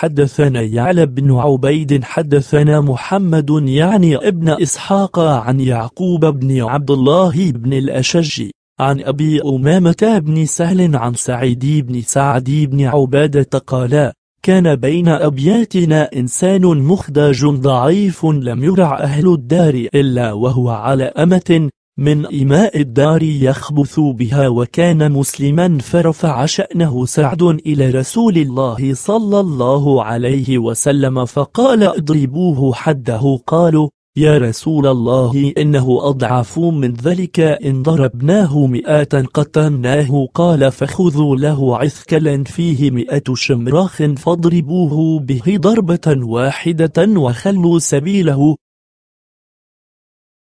حدثنا يعلى بن عبيد حدثنا محمد يعني ابن إسحاق عن يعقوب بن عبد الله بن الأشج عن أبي أمامة بن سهل عن سعيد بن سعد بن عبادة قال كان بين أبياتنا إنسان مخدج ضعيف لم يرع أهل الدار إلا وهو على أمة من إماء الدار يخبث بها وكان مسلما فرفع شأنه سعد إلى رسول الله صلى الله عليه وسلم فقال اضربوه حده قالوا يا رسول الله إنه أضعف من ذلك إن ضربناه مئة قتلناه قال فخذوا له عثكلا فيه مئة شمراخ فاضربوه به ضربة واحدة وخلوا سبيله